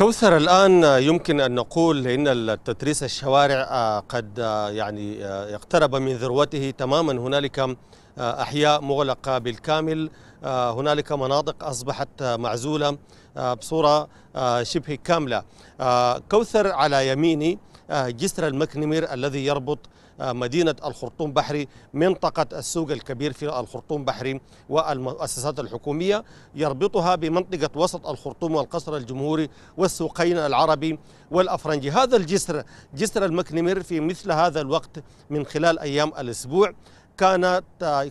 كوثر الآن يمكن أن نقول أن التتريس الشوارع آه، قد آه، يعني آه، اقترب من ذروته تماما هنالك أحياء مغلقة بالكامل هنالك مناطق أصبحت معزولة بصورة شبه كاملة كوثر على يميني جسر المكنمير الذي يربط آه، مدينة الخرطوم بحري منطقة السوق الكبير في الخرطوم بحري والمؤسسات الحكومية يربطها بمنطقة وسط الخرطوم والقصر الجمهوري والسوقين العربي والأفرنجي هذا الجسر جسر المكنمر في مثل هذا الوقت من خلال أيام الأسبوع كانت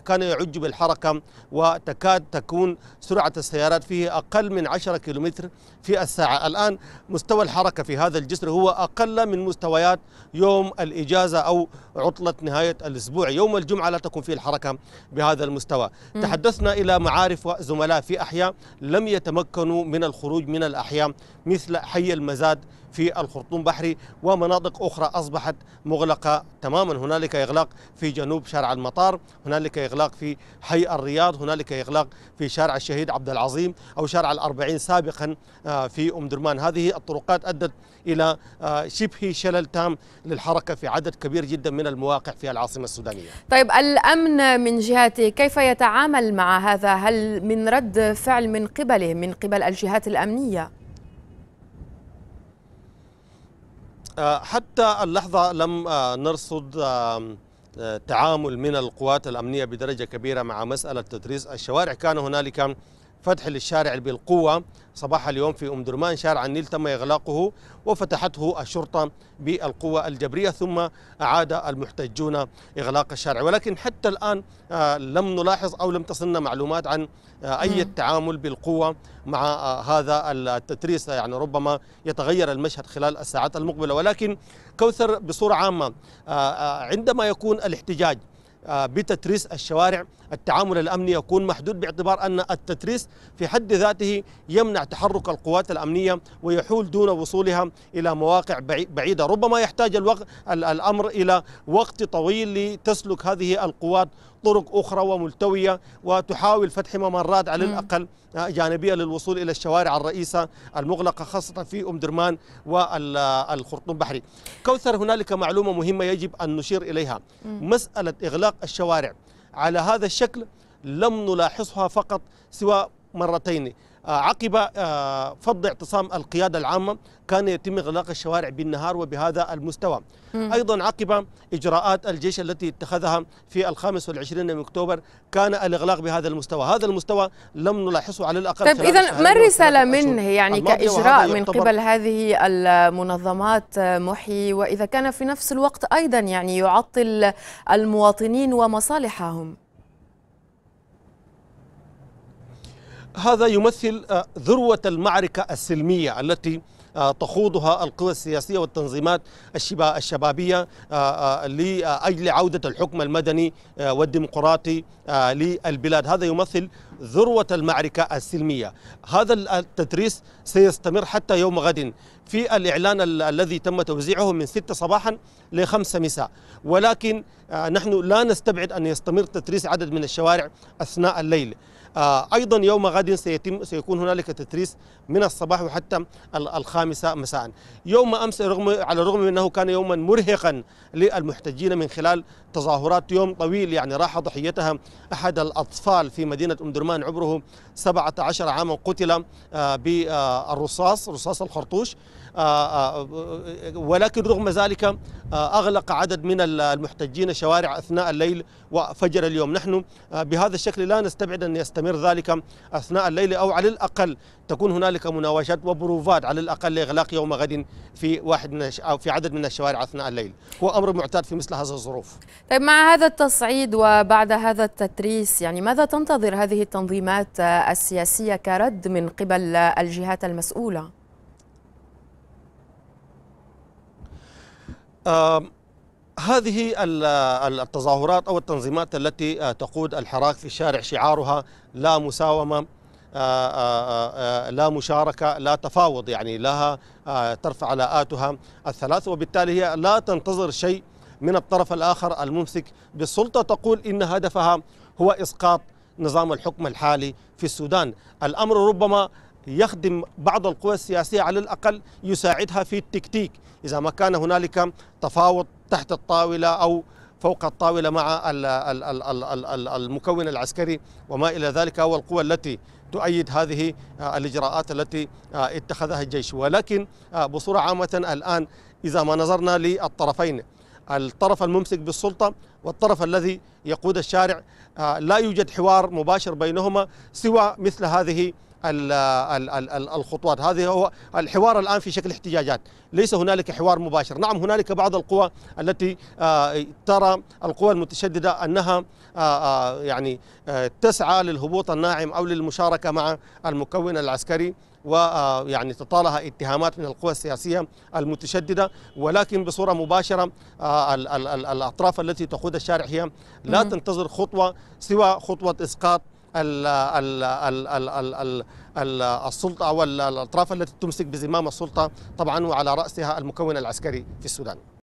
كان يعج بالحركة وتكاد تكون سرعة السيارات فيه أقل من 10 كيلومتر في الساعة الآن مستوى الحركة في هذا الجسر هو أقل من مستويات يوم الإجازة أو عطلة نهاية الأسبوع يوم الجمعة لا تكون فيه الحركة بهذا المستوى م. تحدثنا إلى معارف وزملاء في أحياء لم يتمكنوا من الخروج من الأحياء مثل حي المزاد في الخرطوم بحري ومناطق أخرى أصبحت مغلقة تماما هنالك إغلاق في جنوب شارع المطار هنالك إغلاق في حي الرياض هنالك إغلاق في شارع الشهيد عبد العظيم أو شارع الأربعين سابقا آه، في أم درمان هذه الطرقات أدت إلى آه، شبه شلل تام للحركة في عدد كبير جدا من المواقع في العاصمة السودانية طيب الأمن من جهته كيف يتعامل مع هذا هل من رد فعل من قبله من قبل الجهات الأمنية؟ آه، حتى اللحظة لم آه، نرصد آه، تعامل من القوات الأمنية بدرجة كبيرة مع مسألة تدريس الشوارع كان هنالك فتح للشارع بالقوة صباح اليوم في أم درمان شارع النيل تم إغلاقه وفتحته الشرطة بالقوة الجبرية ثم أعاد المحتجون إغلاق الشارع ولكن حتى الآن آه، لم نلاحظ أو لم تصلنا معلومات عن آه، أي التعامل بالقوة مع آه، هذا التتريس يعني ربما يتغير المشهد خلال الساعات المقبلة ولكن كوثر بصورة عامة عندما يكون الاحتجاج آه، بتتريس الشوارع التعامل الأمني يكون محدود باعتبار أن التتريس في حد ذاته يمنع تحرك القوات الأمنية ويحول دون وصولها إلى مواقع بعيدة ربما يحتاج الوقت الأمر إلى وقت طويل لتسلك هذه القوات طرق أخرى وملتوية وتحاول فتح ممرات على الأقل آه، جانبية للوصول إلى الشوارع الرئيسة المغلقة خاصة في أم درمان والخرطوم بحري كوثر هنالك معلومة مهمة يجب أن نشير إليها مسألة إغلاق الشوارع على هذا الشكل لم نلاحظها فقط سوى مرتين آه، عقب آه، فض اعتصام القيادة العامة كان يتم إغلاق الشوارع بالنهار وبهذا المستوى م. أيضا عقب إجراءات الجيش التي اتخذها في الخامس والعشرين من أكتوبر كان الإغلاق بهذا المستوى هذا المستوى لم نلاحظه على الأقل طيب إذا ما الرسالة منه يعني كإجراء من قبل هذه المنظمات آه، محي وإذا كان في نفس الوقت أيضا يعني يعطل المواطنين ومصالحهم هذا يمثل آه، ذروة المعركة السلمية التي آه، تخوضها القوى السياسية والتنظيمات الشبابية آه، لأجل عودة الحكم المدني والديمقراطي للبلاد هذا يمثل ذروة المعركة السلمية هذا التدريس سيستمر حتى يوم غد في الإعلان ال الذي تم توزيعه من 6 صباحا ل 5 مساء ولكن آه نحن لا نستبعد أن يستمر تدريس عدد من الشوارع أثناء الليل آه أيضا يوم غد سيتم سيكون هنالك تدريس من الصباح وحتى الخامسة مساء يوم أمس رغم على الرغم من أنه كان يوما مرهقا للمحتجين من خلال تظاهرات يوم طويل يعني راح ضحيتها أحد الأطفال في مدينة أم درمان عمان عمره 17 عاما قتل آه، بالرصاص رصاص الخرطوش آه، آه، آه، ولكن رغم ذلك أغلق عدد من المحتجين الشوارع أثناء الليل وفجر اليوم نحن بهذا الشكل لا نستبعد أن يستمر ذلك أثناء الليل أو على الأقل تكون هنالك مناوشات وبروفات على الأقل لإغلاق يوم غد في واحد من أو في عدد من الشوارع أثناء الليل هو أمر معتاد في مثل هذه الظروف طيب مع هذا التصعيد وبعد هذا التتريس يعني ماذا تنتظر هذه التنظيمات السياسية كرد من قبل الجهات المسؤولة؟ هذه التظاهرات أو التنظيمات التي تقود الحراك في الشارع شعارها لا مساومة لا مشاركة لا تفاوض يعني لها ترفع لاءاتها الثلاث وبالتالي هي لا تنتظر شيء من الطرف الآخر الممسك بالسلطة تقول إن هدفها هو إسقاط نظام الحكم الحالي في السودان الأمر ربما يخدم بعض القوى السياسية على الأقل يساعدها في التكتيك إذا ما كان هنالك تفاوض تحت الطاولة أو فوق الطاولة مع المكون العسكري وما إلى ذلك هو القوى التي تؤيد هذه آه، الإجراءات التي آه، اتخذها الجيش ولكن آه، بصورة عامة الآن إذا ما نظرنا للطرفين الطرف الممسك بالسلطة والطرف الذي يقود الشارع لا يوجد حوار مباشر بينهما سوى مثل هذه الخطوات هذه هو الحوار الآن في شكل احتجاجات ليس هنالك حوار مباشر نعم هنالك بعض القوى التي آه، ترى القوى المتشددة أنها آه، آه، يعني تسعى للهبوط الناعم أو للمشاركة مع المكون العسكري ويعني تطالها اتهامات من القوى السياسية المتشددة ولكن بصورة مباشرة الأطراف التي تقود الشارع هي لا تنتظر خطوة سوى خطوة إسقاط السلطة أو الأطراف التي تمسك بزمام السلطة طبعا وعلى رأسها المكون العسكري في السودان